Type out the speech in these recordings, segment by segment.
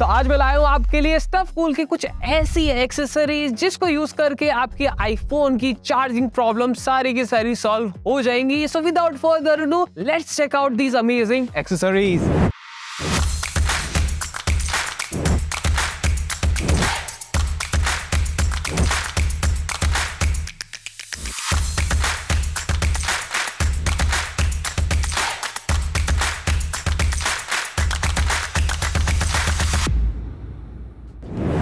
तो आज मैं लाया हूँ आपके लिए स्टफ कूल की कुछ ऐसी एक्सेसरीज जिसको यूज करके आपकी आईफोन की चार्जिंग प्रॉब्लम सारी की सारी सॉल्व हो जाएंगी so without further do let's check out these amazing accessories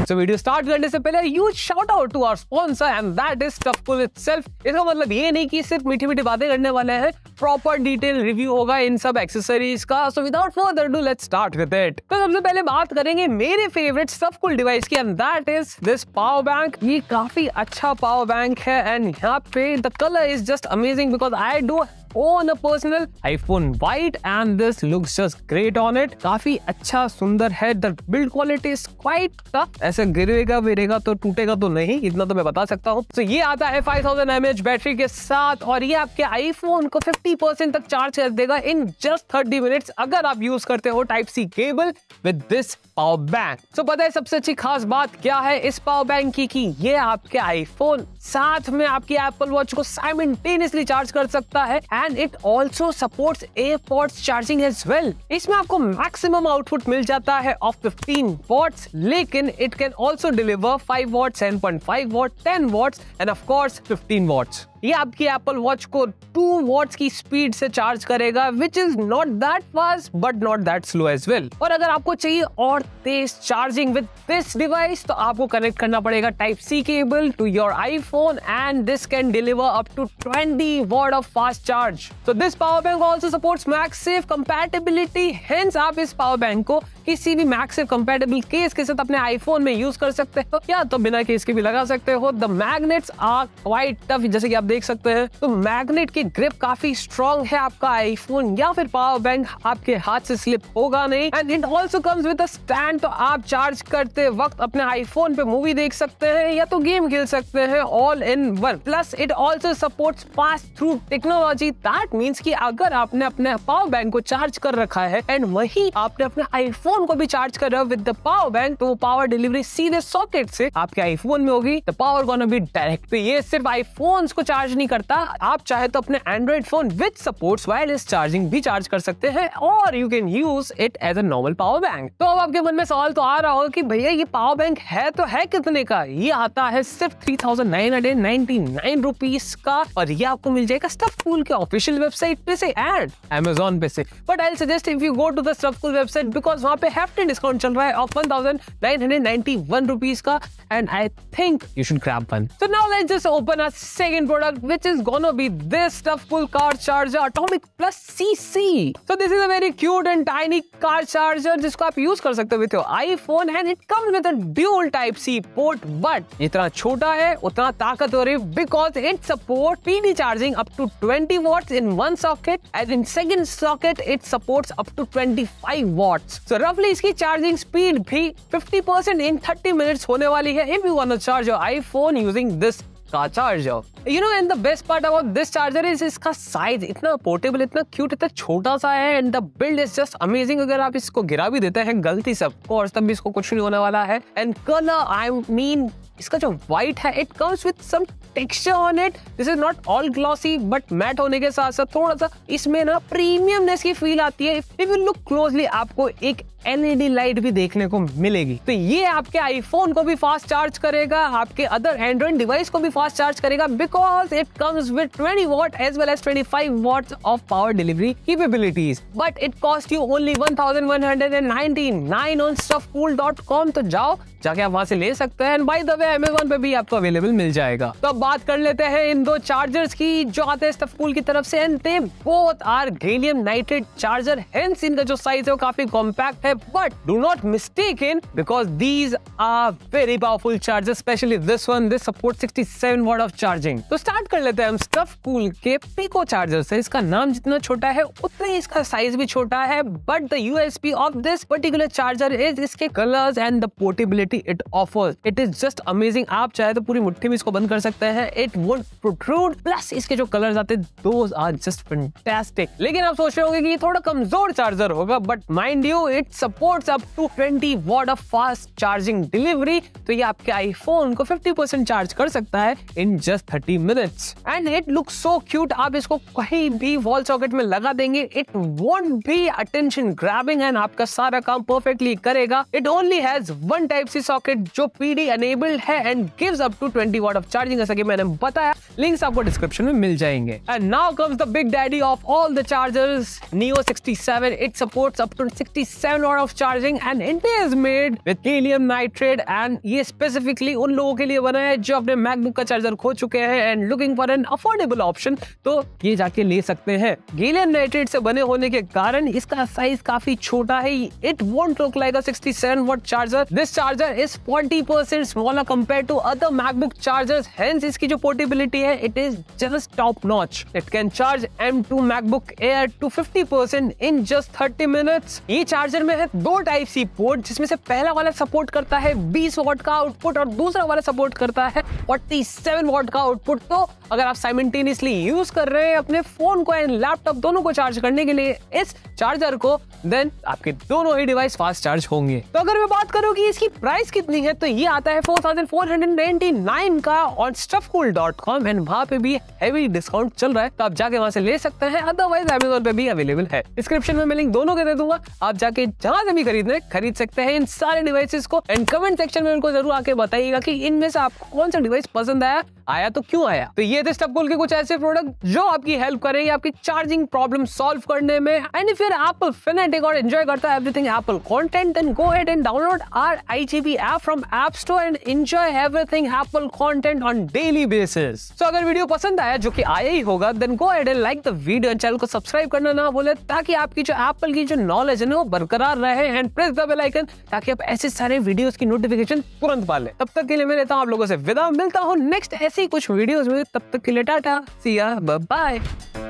तो वीडियो स्टार्ट करने से पहले huge shout out to our sponsor and that is Stuffcool itself इसका मतलब ये नहीं कि सिर्फ मीठी मीठी बातें करने वाले हैं प्रॉपर डिटेल रिव्यू होगा इन सब एक्सेसरीज का so without further do let's start with it तो सबसे पहले बात करेंगे मेरे फेवरेट सबकुल डिवाइस की and that is this power bank ये काफी अच्छा पावर बैंक है एंड यहाँ पे the colour is just amazing because I do own a personal iPhone white and this looks just great on it. काफी अच्छा सुंदर है the build quality is quite the ऐसे गिरेगा विरेगा तो टूटेगा तो नहीं इतना तो मैं बता सकता हूँ तो ये आता है 5000 mAh बैटरी के साथ और ये आपके iPhone को 50% तक चार्ज कर देगा in just 30 minutes अगर आप यूज करते हो type C cable with this power bank so पता है सबसे अच्छी खास बात क्या है इस पावर बैंक की कि ये आपके आईफोन साथ में आपकी एप्पल वॉच को साइमेंटेनियसली चार्ज कर सकता है and and it also support AirPods charging as well इसमें आपको मैक्सिमम आउटपुट मिल जाता है ऑफ फिफ्टीन वॉट्स लेकिन it can also deliver five watt five watt ten watts and of course fifteen watts ये आपकी एप्पल वॉच को टू वॉट्स की स्पीड से चार्ज करेगा which is not that fast but not that slow as well और अगर आपको चाहिए और तेज चार्जिंग विद दिस डिवाइस तो आपको कनेक्ट करना पड़ेगा type C cable to your iPhone and this can deliver up to twenty watt of fast charge तो this power bank also support MagSafe compatibility hence आप इस पावर बैंक को किसी भी मैक से कंपेटेबल केस के साथ अपने आईफोन में यूज कर सकते हो या तो बिना केस के भी लगा सकते हो the magnets are quite tough जैसे कि आप देख सकते हैं तो मैग्नेट की ग्रिप काफी स्ट्रॉन्ग है आपका आईफोन या फिर पावर बैंक आपके हाथ से स्लिप होगा नहीं and it also comes with stand तो आप चार्ज करते वक्त अपने आईफोन पे मूवी देख सकते हैं या तो गेम खेल सकते हैं all in one plus it also support pass through technology that means की अगर आपने अपने पावर बैंक को चार्ज कर रखा है एंड वही आपने अपने आईफोन फोन को भी चार्ज कर रहे हो विद द पावर बैंक तो वो पावर डिलीवरी सीधे सॉकेट से आपके आईफोन में होगी the power gonna be direct तो ये सिर्फ आईफोन को चार्ज नहीं करता आप चाहे तो अपने android phone with support wireless charging भी चार्ज कर सकते हैं और you can use it as a normal power bank तो अब आपके मन में सवाल तो आ रहा होगा कि भैया ये पावर बैंक है तो है कितने का ये आता है सिर्फ three thousand nine hundred ninety nine rupees का और ये आपको मिल जाएगा स्टफ कूल के ऑफिशियल वेबसाइट पे से एंड एमेजोन पे से but I suggest if you go to the Stuffcool website because वहां पे पे हेफ्टी डिस्काउंट चल रहा है off one thousand nine hundred ninety one rupees का and I think you should grab one so now let's just open a second product which is gonna be this Stuffcool car charger atomic plus CC so this is a very cute and tiny car charger जिसको आप use कर सकते हो with your iPhone and it comes with a dual type C port but इतना छोटा है उतना ताकतवर है because it support PD charging up to 20 watts in one socket and in second socket it supports up to 25 watts so rough रफली इसकी charging speed भी 50 percent इन 30 minutes होने वाली है if you want to charge your iPhone using this car charger you know and the best part about this charger is इसका size इतना portable इतना cute इतना छोटा सा है and the build is just amazing अगर आप इसको गिरा भी देते हैं गलती से और तब भी इसको कुछ नहीं होने वाला है एंड कलर आई मीन इसका जो व्हाइट है it comes with some texture on it this is not all glossy but matte होने के साथ साथ थोड़ा सा इसमें ना प्रीमियमनेस की फील आती है इफ यू लुक क्लोजली आपको एक एलईडी लाइट भी देखने को मिलेगी तो ये आपके आईफोन को भी फास्ट चार्ज करेगा आपके अदर एंड्रॉइड डिवाइस को भी फास्ट चार्ज करेगा because it comes with 20 watt as well as 25 watts of power delivery capabilities. But it cost you only 1199 on stuffcool.com तो जाओ जाके आप वहां से ले सकते हैं बाय द वे अमेजोन पे भी आपको अवेलेबल मिल जाएगा तो अब बात कर लेते हैं इन दो चार्जर्स की जो आते हैं स्टफकूल की तरफ से and they both are gallium nitrate charger hence इनका जो साइज है वो काफी कॉम्पैक्ट है बट डू नॉट मिस्टेक इन because these are very powerful charger specially this one this support 67 watt of charging charging तो स्टार्ट कर लेते हैं हम स्टफ कूल के पिको चार्जर से इसका नाम जितना छोटा है उतना ही इसका साइज भी छोटा है but the USP of this particular charger is इसके colours and the portability it offers it is just amazing आप चाहे तो पूरी मुट्ठी में इसको बंद कर सकते हैं इट वुड प्रोट्रूड प्लस इसके जो कलर आते हैं आर जस्ट फैंटास्टिक लेकिन आप सोच रहे होंगे कि ये थोड़ा कमजोर चार्जर होगा but mind you it support up to twenty watt of fast charging delivery तो ये आपके आईफोन को फिफ्टी परसेंट चार्ज कर सकता है in just 30 minutes and it look so cute आप इसको कहीं भी वॉल सॉकेट में लगा देंगे it won't be attention grabbing and आपका सारा काम परफेक्टली करेगा it only has one type C socket जो पीडी एनेबल्ड है and gives up to 20 watt of charging जैसा कि मैंने बताया लिंक्स आपको डिस्क्रिप्शन में मिल जाएंगे and now comes the big daddy of all the chargers neo 67 it supports up to 67 watt of charging and it is made with helium nitrate and ये specifically उन लोगों के लिए बना है जो अपने मैकबुक का चार्जर खो चुके हैं हैं and looking for an affordable option तो ये जाके ले सकते हैं गेलियन नाइट्रेट से बने होने के कारण इसका साइज काफी छोटा है it won't look like a 67 watt charger this charger is 40 percent smaller compare to other MacBook chargers hence इसकी जो पोर्टेबिलिटी है it is just top notch it can charge M2 MacBook air to 50 percent in just 30 minutes ये charger में है दो type C port जिसमें से पहला वाला सपोर्ट करता है 20 वॉट का आउटपुट और दूसरा वाला सपोर्ट करता है 47 वॉट का आउटपुट आउटपुट तो अगर आप साइमेंटेनियसली यूज कर रहे हैं अपने फोन को एंड लैपटॉप दोनों को चार्ज करने के लिए इस चार्जर को देन आपके दोनों ही डिवाइस फास्ट चार्ज होंगे तो अगर मैं बात करूँ की कि इसकी प्राइस कितनी है तो ये आता है four thousand four hundred ninety nine का और स्टफ डॉट कॉम एंड वहाँ पे भी हैवी डिस्काउंट चल रहा है तो आप जाके वहाँ से ले सकते हैं अदरवाइज अमेजोन पे भी अवेलेबल है डिस्क्रिप्शन में मैं लिंक दोनों के दे दूंगा आप जाके जहाँ से भी खरीदने खरीद सकते हैं इन सारे डिवाइसेस को एंड कमेंट सेक्शन में उनको जरूर आके बताइएगा की इनमें से आपको कौन सा डिवाइस पसंद आया आया तो क्यों आया तो ये थे स्टफ के कुछ ऐसे प्रोडक्ट जो आपकी हेल्प करेंगे आपकी चार्जिंग प्रॉब्लम सॉल्व करने में एंड इफ अगर आप फिनेटिक और एंजॉय करते हो everything Apple content then go ahead and download our IGB app from App Store and enjoy everything Apple content on daily basis so अगर वीडियो पसंद आया जो कि आया ही होगा then go ahead and like the video and channel को subscribe करना ना बोले ताकि आपकी जो एप्पल की जो नॉलेज है वो बरकरार रहे and press the bell icon ताकि आप ऐसे सारे वीडियोस की नोटिफिकेशन तुरंत पा ले तब तक के लिए मैं लेता हूँ आप लोगों से विदा मिलता हूँ नेक्स्ट ऐसी कुछ वीडियोस में तब तक के लिए टाटा सी बाय